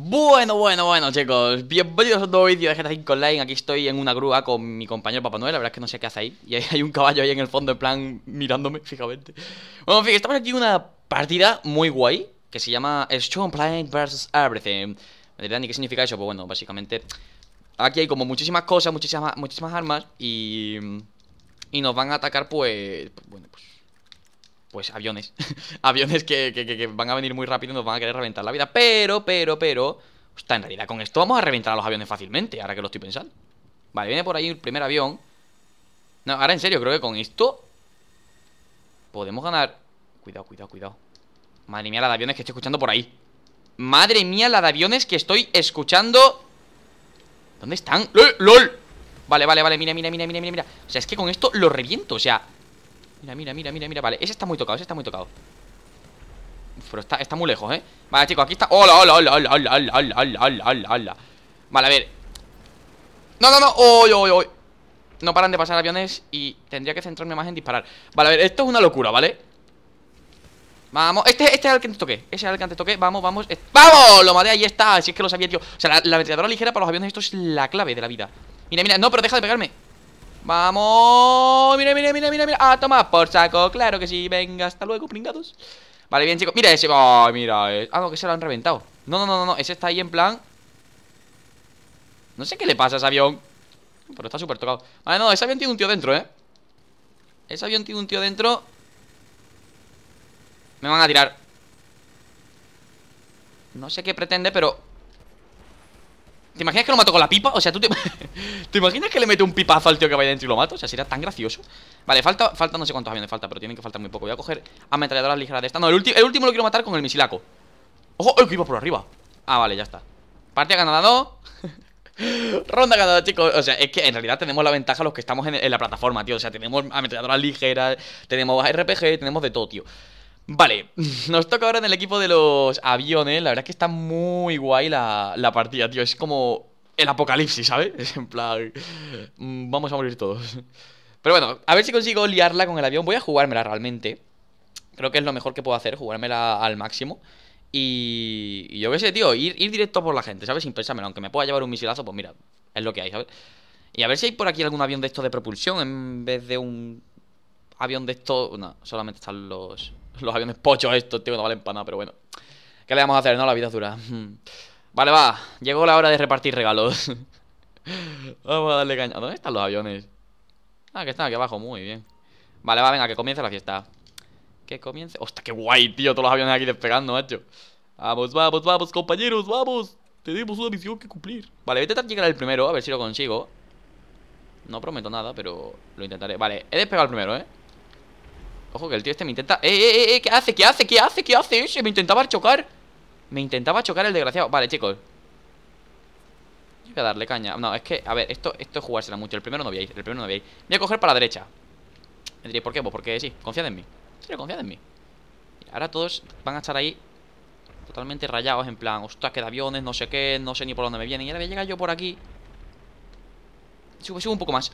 Bueno, bueno, bueno, chicos, bienvenidos a un nuevo vídeo de GTA 5 Online. Aquí estoy en una grúa con mi compañero Papá Noel. La verdad es que no sé qué hace ahí. Y hay un caballo ahí en el fondo, en plan, mirándome fijamente. Bueno, en estamos aquí en una partida muy guay que se llama Strong Planet vs. Everything. ¿Me dirán ni qué significa eso? Pues bueno, básicamente, aquí hay como muchísimas cosas, muchísimas, muchísimas armas y. Y nos van a atacar, pues bueno, pues pues aviones. aviones que, van a venir muy rápido y nos van a querer reventar la vida. Pero, pero, pero. Está en realidad con esto vamos a reventar a los aviones fácilmente, ahora que lo estoy pensando. Vale, viene por ahí el primer avión. No, ahora en serio, creo que con esto. Podemos ganar. Cuidado, cuidado, cuidado. Madre mía, la de aviones que estoy escuchando por ahí. Madre mía, la de aviones que estoy escuchando. ¿Dónde están? ¡Lol! ¡Lol! Vale, vale, vale, mira, mira, mira, mira, mira. O sea, es que con esto lo reviento, o sea. Mira, mira, mira, mira, mira, vale Ese está muy tocado, ese está muy tocado Pero está, está muy lejos, ¿eh? Vale, chicos, aquí está Hola, hola, hola, hola, hola, hola, hola, hola, Vale, a ver No, no, no ¡Oy, oy, oy! No paran de pasar aviones y tendría que centrarme más en disparar Vale, a ver, esto es una locura, ¿vale? Vamos, este, este es el que antes toqué Ese es el que antes toqué, vamos, vamos ¡Vamos! Lo maté, ahí está, si es que lo sabía, tío O sea, la, la ventiladora ligera para los aviones Esto es la clave de la vida Mira, mira, no, pero deja de pegarme Vamos, mira, mira, mira, mira, mira. ah tomar por saco, claro que sí. Venga, hasta luego, pringados. Vale, bien, chicos. Mira ese. mira. Algo eh. Ah, no, que se lo han reventado. No, no, no, no. Ese está ahí en plan. No sé qué le pasa a ese avión. Pero está súper tocado. Vale, ah, no, ese avión tiene un tío dentro, eh. Ese avión tiene un tío dentro. Me van a tirar. No sé qué pretende, pero ¿Te imaginas que lo mato con la pipa? O sea, ¿tú te... te... imaginas que le mete un pipazo al tío que vaya dentro y lo mato? O sea, sería tan gracioso Vale, falta, falta no sé cuántos aviones falta Pero tienen que faltar muy poco Voy a coger ametralladoras ligeras de esta No, el, último lo quiero matar con el misilaco ¡Ojo! ¡El que iba por arriba! Ah, vale, ya está Partida ganada ¿no? Ronda ganada, chicos. O sea, es que en realidad tenemos la ventaja los que estamos en, la plataforma, tío. O sea, tenemos ametralladoras ligeras, tenemos RPG, tenemos de todo, tío. Vale, nos toca ahora en el equipo de los aviones. La verdad es que está muy guay la, partida, tío. Es como el apocalipsis, ¿sabes? Es en plan... Mm, vamos a morir todos. Pero bueno, a ver si consigo liarla con el avión. Voy a jugármela realmente. Creo que es lo mejor que puedo hacer, jugármela al máximo. Y, yo qué sé, tío, ir, ir directo por la gente, ¿sabes? Sin pensármelo. Aunque me pueda llevar un misilazo, pues mira, es lo que hay, ¿sabes? Y a ver si hay por aquí algún avión de estos de propulsión en vez de un avión de estos... No, solamente están los... los aviones pochos estos, tío, no valen para nada, pero bueno. ¿Qué le vamos a hacer, no? La vida es dura. Hmm. Vale, va. Llegó la hora de repartir regalos. vamos a darle caña. ¿Dónde están los aviones? Ah, que están aquí abajo. Muy bien. Vale, va, venga, que comience la fiesta. Que comience. ¡Hostia, qué guay, tío! Todos los aviones aquí despegando, macho. Vamos, vamos, vamos, compañeros, vamos. Tenemos una misión que cumplir. Vale, voy a intentar llegar el primero, a ver si lo consigo. No prometo nada, pero lo intentaré. Vale, he despegado el primero, ¿eh? Ojo que el tío este me intenta... ¡Eh, ¡Eh, eh, eh! ¿Qué hace? ¿Qué hace? ¿Qué hace? ¿Qué hace Me intentaba chocar Me intentaba chocar el desgraciado Vale, chicos Yo voy a darle caña No, es que, a ver, esto, esto es jugársela mucho El primero no voy a ir, el primero no voy a ir Voy a coger para la derecha Me diréis, ¿por qué? Pues porque sí, confiad en mí En en mí Ahora todos van a estar ahí Totalmente rayados en plan Ostras, que de aviones, no sé qué No sé ni por dónde me vienen Y ahora voy a llegar yo por aquí Sigo, subo un poco más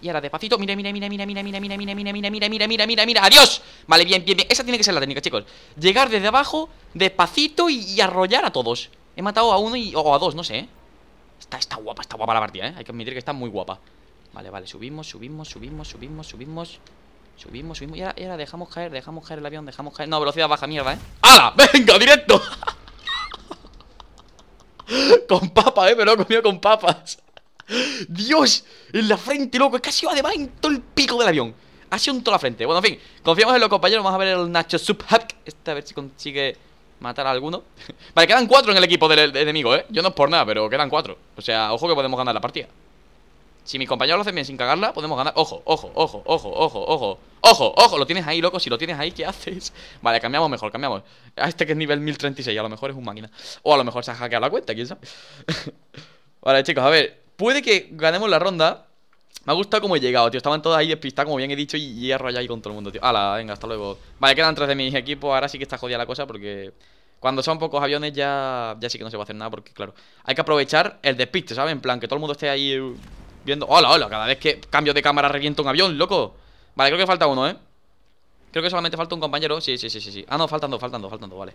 y ahora despacito. Mira, mira, mira, mira, mira, mira, mira, mira, mira, mira, mira, mira, mira, mira, mira. Adiós. Vale, bien, bien, bien. Esa tiene que ser la técnica, chicos. Llegar desde abajo, despacito y arrollar a todos. He matado a uno y, o a dos, no sé. Está, está guapa, está guapa la partida, ¿eh? Hay que admitir que está muy guapa. Vale, vale, subimos, subimos, subimos, subimos, subimos. Subimos, subimos. Y ahora, dejamos caer, dejamos caer el avión, dejamos caer. No, velocidad baja, mierda, ¿eh? ¡Hala! ¡Venga, directo! con papas, ¿eh? Pero lo he comido con papas. Dios, en la frente, loco. Es que ha sido además en todo el pico del avión. Ha sido en toda la frente. Bueno, en fin, confiamos en los compañeros. Vamos a ver el Nacho Subhack. Este a ver si consigue matar a alguno. vale, quedan cuatro en el equipo del, enemigo, ¿eh? Yo no es por nada, pero quedan cuatro. O sea, ojo que podemos ganar la partida. Si mi compañero lo hacen bien sin cagarla, podemos ganar. Ojo, ojo, ojo, ojo, ojo, ojo. Ojo, ojo, lo tienes ahí, loco. Si lo tienes ahí, ¿qué haces? Vale, cambiamos mejor, cambiamos. A este que es nivel 1036, a lo mejor es un máquina. O a lo mejor se ha hackeado la cuenta, quién sabe. vale, chicos, a ver. Puede que ganemos la ronda. Me ha gustado cómo he llegado, tío. Estaban todos ahí despistados, como bien he dicho, y hierro ya ahí con todo el mundo, tío. Hala, venga, hasta luego. Vale, quedan tres de mis equipos. Ahora sí que está jodida la cosa porque cuando son pocos aviones ya, ya sí que no se va a hacer nada porque, claro, hay que aprovechar el despiste, ¿sabes? En plan, que todo el mundo esté ahí viendo... ¡Hola, hola! Cada vez que cambio de cámara reviento un avión, loco. Vale, creo que falta uno, ¿eh? Creo que solamente falta un compañero. Sí, sí, sí, sí. Ah, no, faltan dos, faltan dos, faltan dos, vale.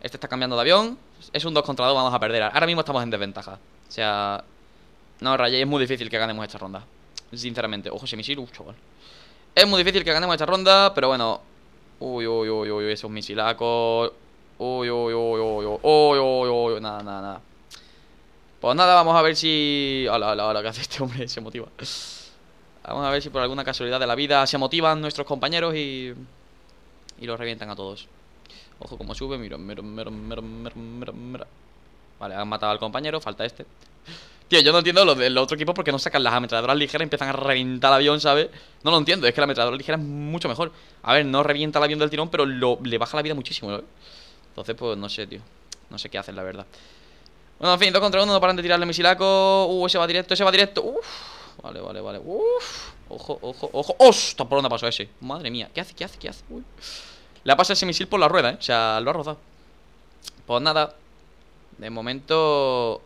Este está cambiando de avión. Es un 2 contra 2, vamos a perder. Ahora mismo estamos en desventaja. O sea, no, Rayay, es muy difícil que ganemos esta ronda. Sinceramente. Ojo, ese misil, uff, chaval. Es muy difícil que ganemos esta ronda, pero bueno. Uy, uy, uy, uy, esos misilacos. Uy, uy, uy, uy, uy, uy, uy, uy, nada, nada, nada. Pues nada, vamos a ver si... Hola, hola, hola, ¿qué hace este hombre? Se motiva. Vamos a ver si por alguna casualidad de la vida se motivan nuestros compañeros y... Y los revientan a todos. Ojo como sube, mira, mira, mira, mira, mira, mira. Vale, han matado al compañero, falta este. Tío, yo no entiendo lo del otro equipo porque no sacan las ametralladoras ligeras y empiezan a reventar el avión, ¿sabes? No lo entiendo, es que la ametralladora ligera es mucho mejor. A ver, no revienta el avión del tirón, pero le baja la vida muchísimo, ¿sabes? Entonces, pues no sé, tío. No sé qué hacen, la verdad. Bueno, en fin, dos contra uno, no paran de tirarle misilaco. Uh, ese va directo, ese va directo. Uf, vale, vale, vale Uf, ojo, ojo, ojo. ¡Ostras! ¿Por dónde pasó ese? Madre mía, ¿qué hace, qué hace, qué hace? Uy. Le ha pasado ese misil por la rueda, ¿eh? O sea, lo ha rozado. Pues nada. De momento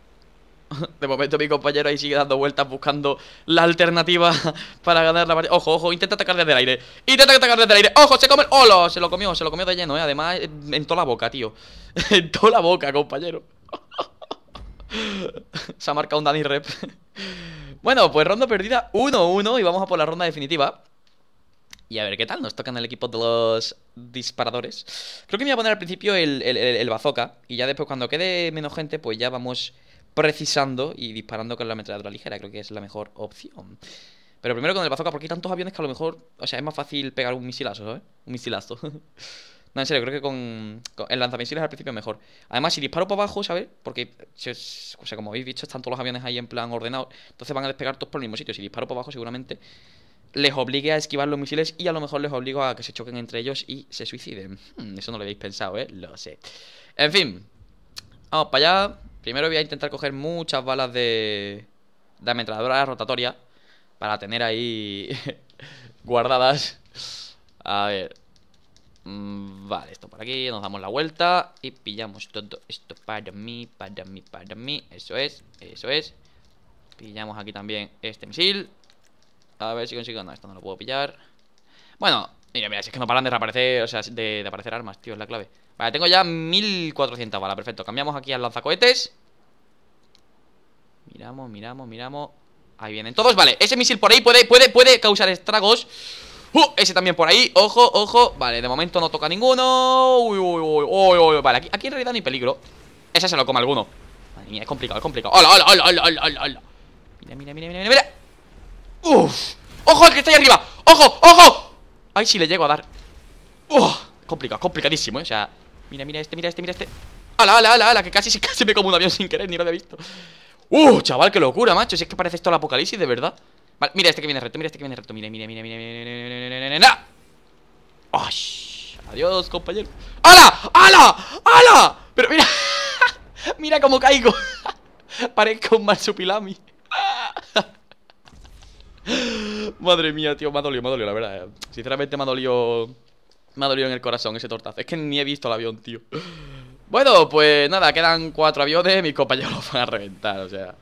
De momento mi compañero ahí sigue dando vueltas buscando la alternativa para ganar la partida. Ojo, ojo, intenta atacar desde el aire. Intenta atacar desde el aire. Ojo, se come. ¡Hola! Se lo comió, se lo comió de lleno, ¿eh? Además, en toda la boca, tío. en toda la boca, compañero. se ha marcado un Danny Rep. bueno, pues ronda perdida 1-1 y vamos a por la ronda definitiva. Y a ver qué tal, nos tocan el equipo de los disparadores. Creo que me voy a poner al principio el, el, Y ya después, cuando quede menos gente, pues ya vamos precisando y disparando con la ametralladora ligera. Creo que es la mejor opción. Pero primero con el bazooka, porque hay tantos aviones que a lo mejor, o sea, es más fácil pegar un misilazo, ¿sabes? Un misilazo. no, en serio, creo que con, el lanzamisiles al principio es mejor. Además, si disparo por abajo, ¿sabes? Porque, o sea, como habéis dicho están todos los aviones ahí en plan ordenado Entonces van a despegar todos por el mismo sitio. Si disparo para abajo, seguramente les obligue a esquivar los misiles y a lo mejor les obligo a que se choquen entre ellos y se suiciden. Hmm, eso no lo habéis pensado, ¿eh? Lo sé. En fin, vamos para allá. Primero voy a intentar coger muchas balas de, de ametralladora rotatoria para tener ahí guardadas. A ver. Mm, vale, esto por aquí, nos damos la vuelta y pillamos todo esto para mí, para mí, para mí. Eso es, eso es. Pillamos aquí también este misil. A ver si consigo... No, esto no lo puedo pillar. Bueno, Mira, mira, si es que no paran de reaparecer, o sea, de, aparecer armas, tío, es la clave. Vale, tengo ya 1400 balas, perfecto. Cambiamos aquí al lanzacohetes. Miramos, miramos, miramos. Ahí vienen todos, vale. Ese misil por ahí puede, puede, puede causar estragos. Uh, ese también por ahí, ojo, ojo Vale, de momento no toca ninguno Uy, uy, uy, uy, uy, vale, aquí, en realidad no hay peligro Ese se lo come alguno Madre mía, es complicado, es complicado ¡Hola, hola, hola, hola, hola, Mira, mira, mira, mira, mira Uf, ojo el que está ahí arriba Ojo, ojo Ay, si le llego a dar ¡Oh! Complicado, complicadísimo, ¿eh? O sea, mira, mira este, mira este, mira este ¡Hala, ala, ala, ala! Que casi, casi me como un avión sin querer, ni lo había visto ¡Uh, chaval, qué locura, macho! Si es que parece esto el apocalipsis, de verdad Vale, mira este que viene recto, mira este que viene recto Mira, mira, mira, mira, mira, mira, Adiós, compañero ¡Hala! ¡Hala! ¡Hala! Pero mira Mira cómo caigo Parezco un marsupilami Madre mía, tío, me ha dolido, me ha dolido, la verdad. Sinceramente me ha dolido. Me ha dolido en el corazón ese tortazo. Es que ni he visto el avión, tío. Bueno, pues nada, quedan cuatro aviones. Mis compañeros los van a reventar, o sea.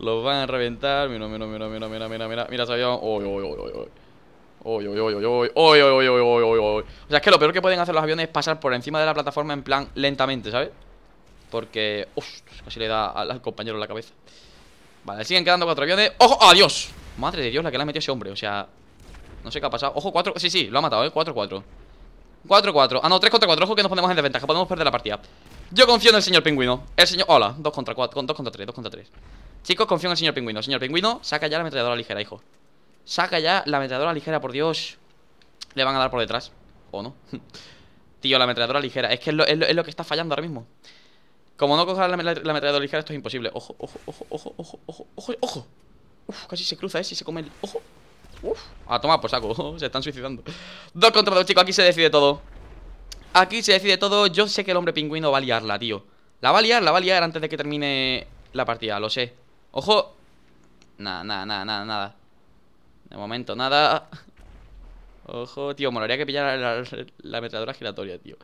Los van a reventar. Mira, mira, mira, mira, mira, mira, mira. Mira ese avión. Uy, uy, uy, uy, uy. Uy, uy, uy, uy, uy, uy, uy, uy, O sea, es que lo peor que pueden hacer los aviones es pasar por encima de la plataforma en plan lentamente, ¿sabes? Porque... Uf, casi le da al compañero en la cabeza. Vale, siguen quedando cuatro aviones. ¡Ojo! ¡Adiós! Madre de Dios, la que le ha metido ese hombre, o sea No sé qué ha pasado, ojo, 4, sí, sí, lo ha matado, eh 4-4 4-4, ah no, 3 contra 4 Ojo que nos ponemos en desventaja, podemos perder la partida Yo confío en el señor pingüino, el señor, hola 2 contra 4, 2 contra 3, 2 contra 3 Chicos, confío en el señor pingüino, señor pingüino Saca ya la ametralladora ligera, hijo Saca ya la ametralladora ligera, por Dios Le van a dar por detrás, o no Tío, la ametralladora ligera Es que es lo, que está fallando ahora mismo como no coja la, ametralladora ligera, esto es imposible. Ojo, ojo, ojo, ojo, ojo, ojo, ojo, ojo. Uf, casi se cruza, ese, ¿eh? y se come el ojo. Uf. tomar tomar pues saco. se están suicidando. Dos contra dos, chicos. Aquí se decide todo. Aquí se decide todo. Yo sé que el hombre pingüino va a liarla, tío. La va a liar, la va a liar antes de que termine la partida, lo sé. Ojo. Nada, nada, nada, nada, nada. De momento, nada. Ojo, tío, molaría que pillara la, la, giratoria, tío.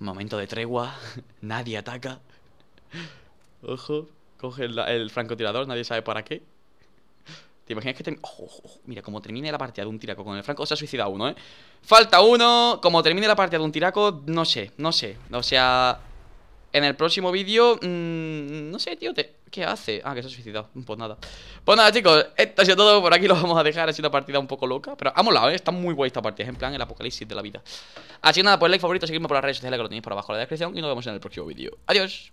Momento de tregua. Nadie ataca. Ojo. Coge el, francotirador, nadie sabe para qué. ¿Te imaginas que termina...? mira, como termine la partida de un tiraco con el franco, se ha suicidado uno, ¿eh? Falta uno, como termine la partida de un tiraco, no sé, no sé. O sea, en el próximo vídeo, mmm, no sé, tío, ¿qué hace? Ah, que se ha suicidado, pues nada. Pues nada, chicos, esto ha sido todo, por aquí lo vamos a dejar, ha sido una partida un poco loca, pero ha molado, ¿eh? Está muy guay esta partida, es en plan el apocalipsis de la vida. Así que nada, pues like, favorito, seguidme por las redes sociales que lo tenéis por abajo en la descripción y nos vemos en el próximo vídeo. Adiós.